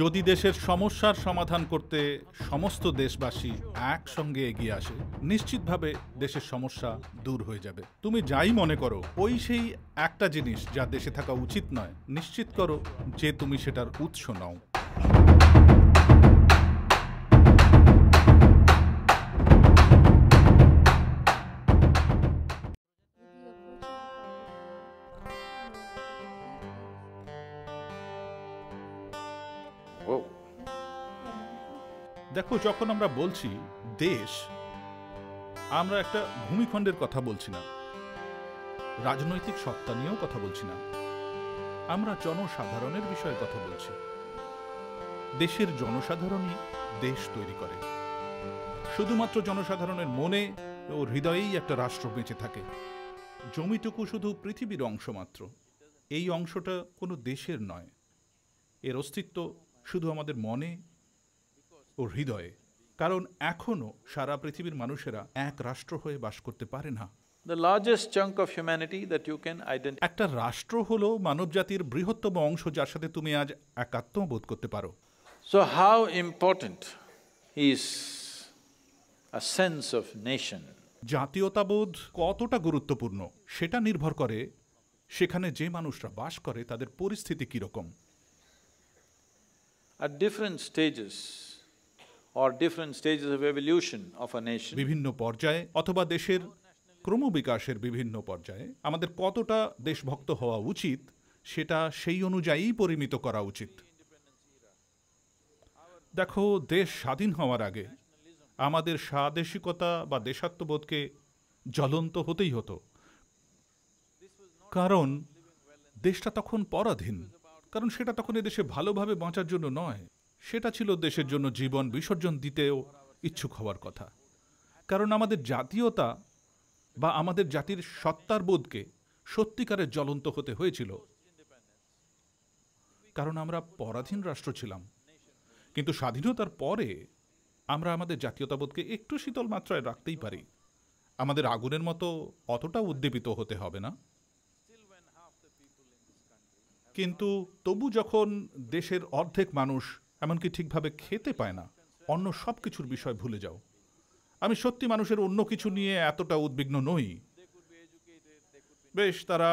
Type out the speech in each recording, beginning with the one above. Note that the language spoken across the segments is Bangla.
যদি দেশের সমস্যার সমাধান করতে সমস্ত দেশবাসী একসঙ্গে এগিয়ে আসে নিশ্চিতভাবে দেশের সমস্যা দূর হয়ে যাবে তুমি যাই মনে করো ওই সেই একটা জিনিস যা দেশে থাকা উচিত নয় নিশ্চিত করো যে তুমি সেটার উৎস নও যখন আমরা বলছি দেশ আমরা একটা ভূমিখণ্ডের কথা বলছি না রাজনৈতিক সত্তা নিয়েও কথা বলছি না আমরা জনসাধারণের বিষয়ে কথা বলছি দেশের জনসাধারণই দেশ তৈরি করে শুধুমাত্র জনসাধারণের মনে ও হৃদয়েই একটা রাষ্ট্র বেঁচে থাকে জমিটুকু শুধু পৃথিবীর অংশ মাত্র এই অংশটা কোনো দেশের নয় এর অস্তিত্ব শুধু আমাদের মনে ও হৃদয়ে কারণ এখনও সারা পৃথিবীর মানুষেরা এক রাষ্ট্র হয়ে বাস করতে পারে না the largest chunk of humanity that you can identify একটা রাষ্ট্র মানব মানবজাতির বৃহত্তম অংশ যার সাথে তুমি আজ একাত্ম বোধ করতে পারো so how important is a sense of nation জাতীয়তাবোধ কতটা গুরুত্বপূর্ণ সেটা নির্ভর করে সেখানে যে মানুষরা বাস করে তাদের পরিস্থিতি কীরকম আর ডিফারেন্ট স্টেজেস বিভিন্ন পর্যায়ে অথবা দেশের ক্রমবিকাশের বিভিন্ন পর্যায়ে আমাদের কতটা দেশভক্ত হওয়া উচিত সেটা সেই অনুযায়ী পরিমিত করা উচিত দেখো দেশ স্বাধীন হওয়ার আগে আমাদের স্বাদেশিকতা বা দেশাত্মবোধকে জ্বলন্ত হতেই হতো কারণ দেশটা তখন পরাধীন কারণ সেটা তখন এদেশে ভালোভাবে বাঁচার জন্য নয় সেটা ছিল দেশের জন্য জীবন বিসর্জন দিতেও ইচ্ছুক হওয়ার কথা কারণ আমাদের জাতীয়তা বা আমাদের জাতির সত্তার বোধকে সত্যিকারের জ্বলন্ত হতে হয়েছিল কারণ আমরা পরাধীন রাষ্ট্র ছিলাম কিন্তু স্বাধীনতার পরে আমরা আমাদের জাতীয়তাবোধকে একটু শীতল মাত্রায় রাখতেই পারি আমাদের আগুনের মতো অতটা উদ্দীপিত হতে হবে না কিন্তু তবু যখন দেশের অর্ধেক মানুষ এমনকি ঠিকভাবে খেতে পায় না অন্য সব কিছুর বিষয় ভুলে যাও আমি সত্যি মানুষের অন্য কিছু নিয়ে এতটা উদ্বিগ্ন নই বেশ তারা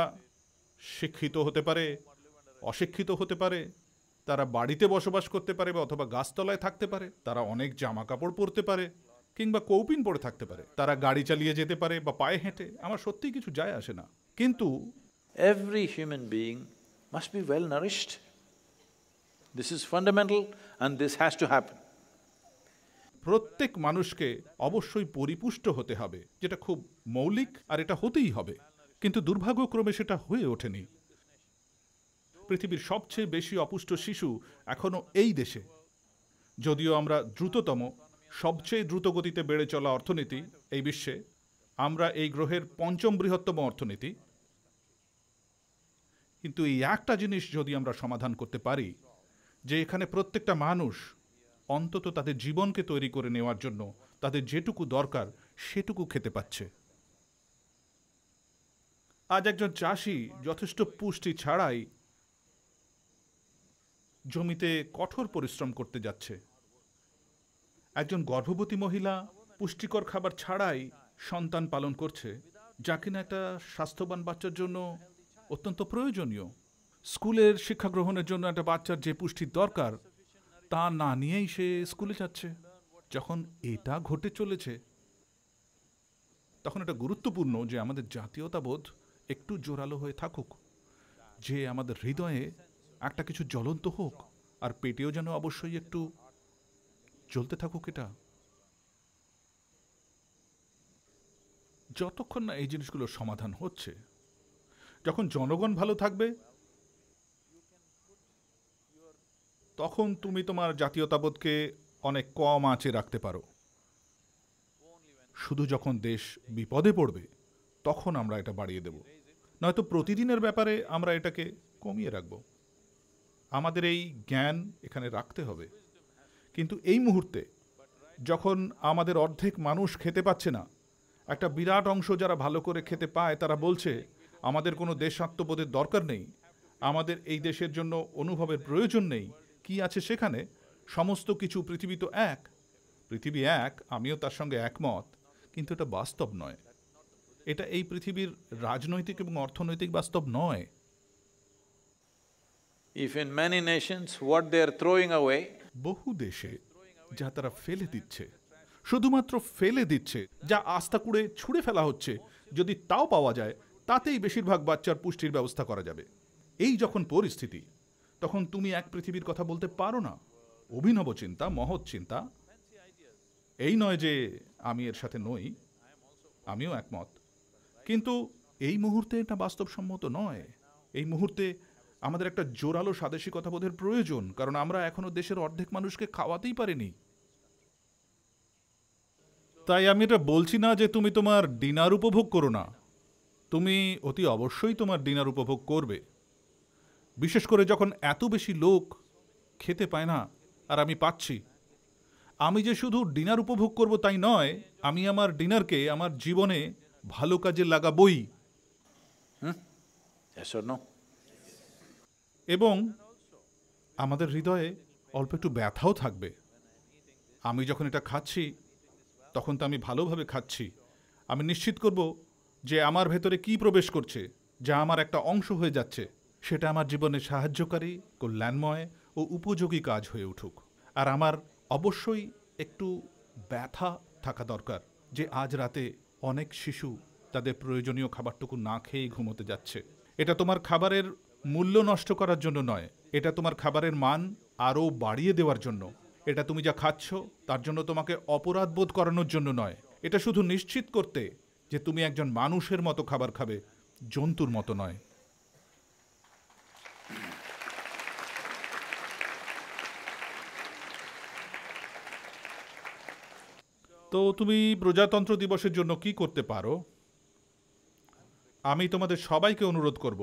শিক্ষিত হতে পারে অশিক্ষিত হতে পারে তারা বাড়িতে বসবাস করতে পারে বা অথবা গাছতলায় থাকতে পারে তারা অনেক জামা কাপড় পরতে পারে কিংবা কৌপিন পরে থাকতে পারে তারা গাড়ি চালিয়ে যেতে পারে বা পায়ে হেঁটে আমার সত্যি কিছু যায় আসে না কিন্তু every human being must be well nourished This is fundamental and this has to happen. প্রত্যেক মানুষকে অবশ্যই পরিপুষ্ট হতে হবে যেটা খুব মৌলিক আর এটা হতেই হবে কিন্তু দুর্ভাগ্যক্রমে সেটা হয়ে ওঠেনি পৃথিবীর সবচেয়ে বেশি অপুষ্ট শিশু এখনও এই দেশে যদিও আমরা দ্রুততম সবচেয়ে দ্রুতগতিতে বেড়ে চলা অর্থনীতি এই বিশ্বে আমরা এই গ্রহের পঞ্চম বৃহত্তম অর্থনীতি কিন্তু এই একটা জিনিস যদি আমরা সমাধান করতে পারি যে এখানে প্রত্যেকটা মানুষ অন্তত তাদের জীবনকে তৈরি করে নেওয়ার জন্য তাদের যেটুকু দরকার সেটুকু খেতে পাচ্ছে আজ একজন চাষি যথেষ্ট পুষ্টি ছাড়াই জমিতে কঠোর পরিশ্রম করতে যাচ্ছে একজন গর্ভবতী মহিলা পুষ্টিকর খাবার ছাড়াই সন্তান পালন করছে যা কিনা একটা স্বাস্থ্যবান বাচ্চার জন্য অত্যন্ত প্রয়োজনীয় স্কুলের শিক্ষা গ্রহণের জন্য একটা বাচ্চার যে পুষ্টির দরকার তা না নিয়েই সে স্কুলে যাচ্ছে যখন এটা ঘটে চলেছে তখন এটা গুরুত্বপূর্ণ যে আমাদের জাতীয়তাবোধ একটু জোরালো হয়ে থাকুক যে আমাদের হৃদয়ে একটা কিছু জ্বলন্ত হোক আর পেটেও যেন অবশ্যই একটু চলতে থাকুক এটা যতক্ষণ না এই জিনিসগুলোর সমাধান হচ্ছে যখন জনগণ ভালো থাকবে তখন তুমি তোমার জাতীয়তাবোধকে অনেক কম আঁচে রাখতে পারো শুধু যখন দেশ বিপদে পড়বে তখন আমরা এটা বাড়িয়ে দেব নয়তো প্রতিদিনের ব্যাপারে আমরা এটাকে কমিয়ে রাখব আমাদের এই জ্ঞান এখানে রাখতে হবে কিন্তু এই মুহূর্তে যখন আমাদের অর্ধেক মানুষ খেতে পাচ্ছে না একটা বিরাট অংশ যারা ভালো করে খেতে পায় তারা বলছে আমাদের কোনো দেশাত্মবোধের দরকার নেই আমাদের এই দেশের জন্য অনুভবের প্রয়োজন নেই কি আছে সেখানে সমস্ত কিছু পৃথিবী তো এক পৃথিবী এক আমিও তার সঙ্গে একমত কিন্তু এটা বাস্তব নয় এটা এই পৃথিবীর রাজনৈতিক এবং অর্থনৈতিক বাস্তব নয় if in many nations what they are বহু দেশে যা তারা ফেলে দিচ্ছে শুধুমাত্র ফেলে দিচ্ছে যা আস্থা কুড়ে ছুঁড়ে ফেলা হচ্ছে যদি তাও পাওয়া যায় তাতেই বেশিরভাগ বাচ্চার পুষ্টির ব্যবস্থা করা যাবে এই যখন পরিস্থিতি তখন তুমি এক পৃথিবীর কথা বলতে পারো না অভিনব চিন্তা মহৎ চিন্তা এই নয় যে আমি এর সাথে নই আমিও একমত কিন্তু এই মুহূর্তে এটা বাস্তবসম্মত নয় এই মুহূর্তে আমাদের একটা জোরালো স্বাদেশিকতা প্রয়োজন কারণ আমরা এখনো দেশের অর্ধেক মানুষকে খাওয়াতেই পারিনি তাই আমি এটা বলছি না যে তুমি তোমার ডিনার উপভোগ করো না তুমি অতি অবশ্যই তোমার ডিনার উপভোগ করবে বিশেষ করে যখন এত বেশি লোক খেতে পায় না আর আমি পাচ্ছি আমি যে শুধু ডিনার উপভোগ করব তাই নয় আমি আমার ডিনারকে আমার জীবনে ভালো কাজে লাগাবই এবং আমাদের হৃদয়ে অল্প একটু ব্যথাও থাকবে আমি যখন এটা খাচ্ছি তখন তো আমি ভালোভাবে খাচ্ছি আমি নিশ্চিত করব যে আমার ভেতরে কি প্রবেশ করছে যা আমার একটা অংশ হয়ে যাচ্ছে সেটা আমার জীবনে সাহায্যকারী কল্যাণময় ও উপযোগী কাজ হয়ে উঠুক আর আমার অবশ্যই একটু ব্যথা থাকা দরকার যে আজ রাতে অনেক শিশু তাদের প্রয়োজনীয় খাবারটুকু না খেয়েই ঘুমোতে যাচ্ছে এটা তোমার খাবারের মূল্য নষ্ট করার জন্য নয় এটা তোমার খাবারের মান আরও বাড়িয়ে দেওয়ার জন্য এটা তুমি যা খাচ্ছ তার জন্য তোমাকে অপরাধ বোধ করানোর জন্য নয় এটা শুধু নিশ্চিত করতে যে তুমি একজন মানুষের মতো খাবার খাবে জন্তুর মতো নয় তো তুমি প্রজাতন্ত্র দিবসের জন্য কি করতে পারো আমি তোমাদের সবাইকে অনুরোধ করব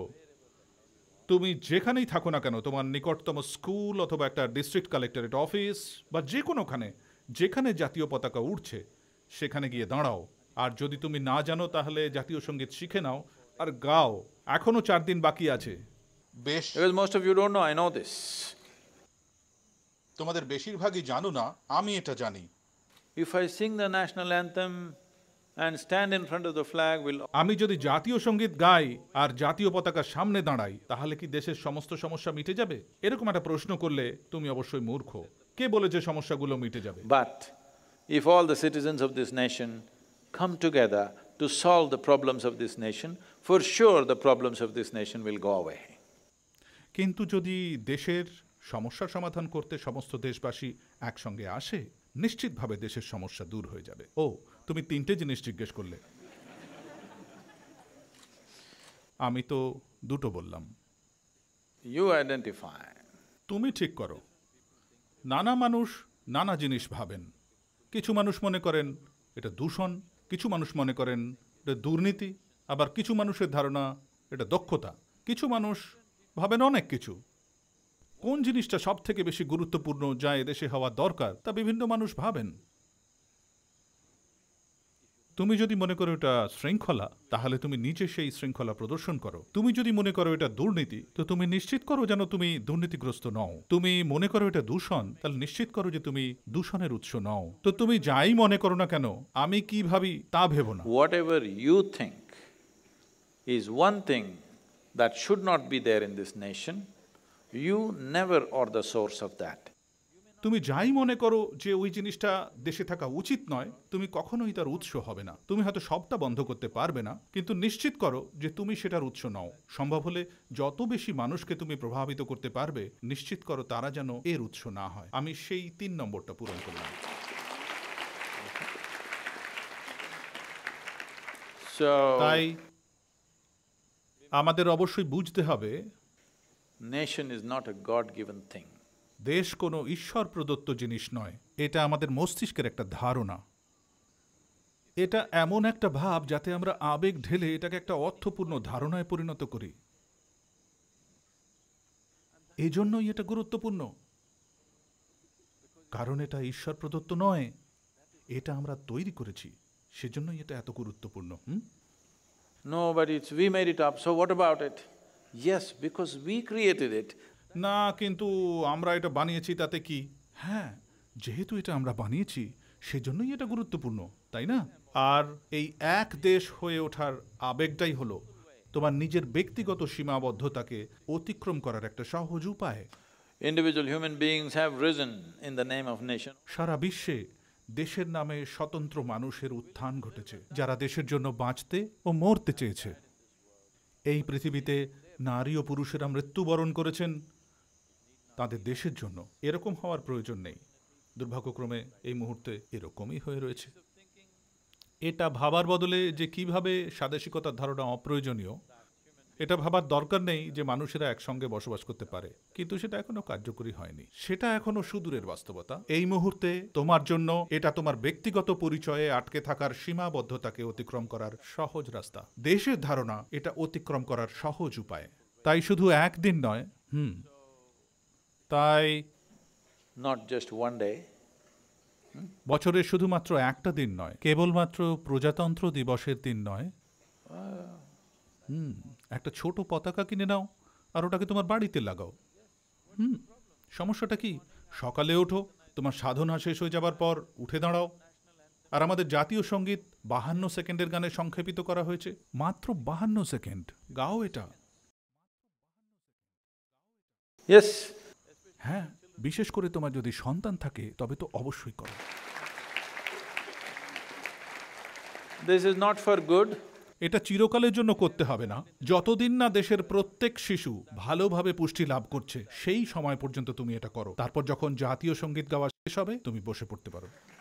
তুমি যেখানেই থাকো না কেন তোমার নিকটতম স্কুল অথবা একটা ডিস্ট্রিক্ট কালেক্টরেট অফিস বা যে কোনোখানে যেখানে জাতীয় পতাকা উঠছে সেখানে গিয়ে দাঁড়াও আর যদি তুমি না জানো তাহলে জাতীয় সঙ্গীত শিখে নাও আর গাও এখনও চার দিন বাকি আছে বেশ মোস্ট অফ ইউ তোমাদের বেশিরভাগই জানো না আমি এটা জানি If I sing the national anthem and stand in front of the flag will আমি যদি জাতীয় সঙ্গীত গাই আর জাতীয় পতাকার সামনে দাঁড়াই তাহলে কি দেশের সমস্ত সমস্যা মিটে যাবে এরকম একটা প্রশ্ন করলে তুমি অবশ্যই মূর্খ কে বলেছে সমস্যাগুলো মিটে যাবে but if all the citizens of this nation come together to solve the problems of this nation for sure the problems of this nation will go away কিন্তু যদি দেশের সমস্যা সমাধান করতে সমস্ত দেশবাসী একসঙ্গে আসে নিশ্চিতভাবে দেশের সমস্যা দূর হয়ে যাবে ও তুমি তিনটে জিনিস জিজ্ঞেস করলে আমি তো দুটো বললাম ইউ আইডেন্টিফাই তুমি ঠিক করো নানা মানুষ নানা জিনিস ভাবেন কিছু মানুষ মনে করেন এটা দূষণ কিছু মানুষ মনে করেন এটা দুর্নীতি আবার কিছু মানুষের ধারণা এটা দক্ষতা কিছু মানুষ ভাবেন অনেক কিছু কোন জিনিসটা সব থেকে বেশি গুরুত্বপূর্ণ যা এদেশে হওয়া দরকার তা বিভিন্ন মানুষ ভাবেন তুমি যদি মনে করো এটা শৃঙ্খলা তাহলে তুমি নিজে সেই শৃঙ্খলা প্রদর্শন করো তুমি যদি মনে করো এটা দুর্নীতি তো তুমি নিশ্চিত করো যেন তুমি দুর্নীতিগ্রস্ত নও তুমি মনে করো এটা দূষণ তাহলে নিশ্চিত করো যে তুমি দূষণের উৎস নও তো তুমি যাই মনে করো না কেন আমি কি ভাবি তা ভেব না whatever you think is one thing that should not be there in this nation you never or the source of that তুমি যাই মনে করো যে ওই জিনিসটা দেশে থাকা উচিত নয় তুমি কখনোই তার উৎস হবে না তুমি হয়তো সবটা বন্ধ করতে পারবে না কিন্তু নিশ্চিত করো যে তুমি সেটার উৎস নও সম্ভব হলে যত বেশি মানুষকে তুমি প্রভাবিত করতে পারবে নিশ্চিত করো তারা যেন এর উৎস না হয় আমি সেই তিন নম্বরটা পূরণ করলাম তাই আমাদের অবশ্যই বুঝতে হবে nation is not a god given thing দেশ কোনো ঈশ্বর প্রদত্ত জিনিস নয় এটা আমাদের মস্তিষ্কের একটা ধারণা এটা এমন একটা ভাব যাতে আমরা আবেগ ঢেলে এটাকে একটা অর্থপূর্ণ ধারণায় পরিণত করি এজন্যই এটা গুরুত্বপূর্ণ কারণ এটা ঈশ্বর প্রদত্ত নয় এটা আমরা তৈরি করেছি সেজন্যই এটা এত গুরুত্বপূর্ণ hmm no but it's we made it up so what about it Yes, because we created it. না কিন্তু আমরা এটা বানিয়েছি তাতে কি হ্যাঁ যেহেতু এটা আমরা বানিয়েছি সেজন্যই এটা গুরুত্বপূর্ণ তাই না আর এই এক দেশ হয়ে ওঠার আবেগটাই হলো তোমার নিজের ব্যক্তিগত সীমাবদ্ধতাকে অতিক্রম করার একটা সহজ উপায় individual human beings have reason in the name of nation সারা বিশ্বে দেশের নামে স্বতন্ত্র মানুষের উত্থান ঘটেছে যারা দেশের জন্য বাঁচতে ও মরতে চেয়েছে এই পৃথিবীতে নারী ও পুরুষেরা মৃত্যুবরণ করেছেন তাদের দেশের জন্য এরকম হওয়ার প্রয়োজন নেই দুর্ভাগ্যক্রমে এই মুহূর্তে এরকমই হয়ে রয়েছে এটা ভাবার বদলে যে কিভাবে স্বাদেশিকতার ধারণা অপ্রয়োজনীয় এটা ভাবার দরকার নেই যে মানুষেরা একসঙ্গে বসবাস করতে পারে কিন্তু সেটা এখনো কার্যকরী হয়নি সেটা এখনো সুদূরের বাস্তবতা এই মুহূর্তে তোমার জন্য এটা তোমার ব্যক্তিগত পরিচয়ে আটকে থাকার সীমাবদ্ধতাকে অতিক্রম করার সহজ রাস্তা দেশের ধারণা এটা অতিক্রম করার সহজ উপায় তাই শুধু একদিন নয় হুম তাই নট জাস্ট ওয়ান ডে বছরের শুধুমাত্র একটা দিন নয় কেবলমাত্র প্রজাতন্ত্র দিবসের দিন নয় হুম একটা ছোট পতাকা কিনে নাও আর ওটাকে তোমার বাড়িতে লাগাও হুম সমস্যাটা কি সকালে ওঠো তোমার সাধনা শেষ হয়ে যাবার পর উঠে দাঁড়াও আর আমাদের জাতীয় সঙ্গীত বাহান্ন সেকেন্ডের গানে সংক্ষেপিত করা হয়েছে মাত্র বাহান্ন সেকেন্ড গাও এটা হ্যাঁ বিশেষ করে তোমার যদি সন্তান থাকে তবে তো অবশ্যই করো this is not for good এটা চিরকালের জন্য করতে হবে না যতদিন না দেশের প্রত্যেক শিশু ভালোভাবে পুষ্টি লাভ করছে সেই সময় পর্যন্ত তুমি এটা করো তারপর যখন জাতীয় সঙ্গীত গাওয়া শেষ হবে তুমি বসে পড়তে পারো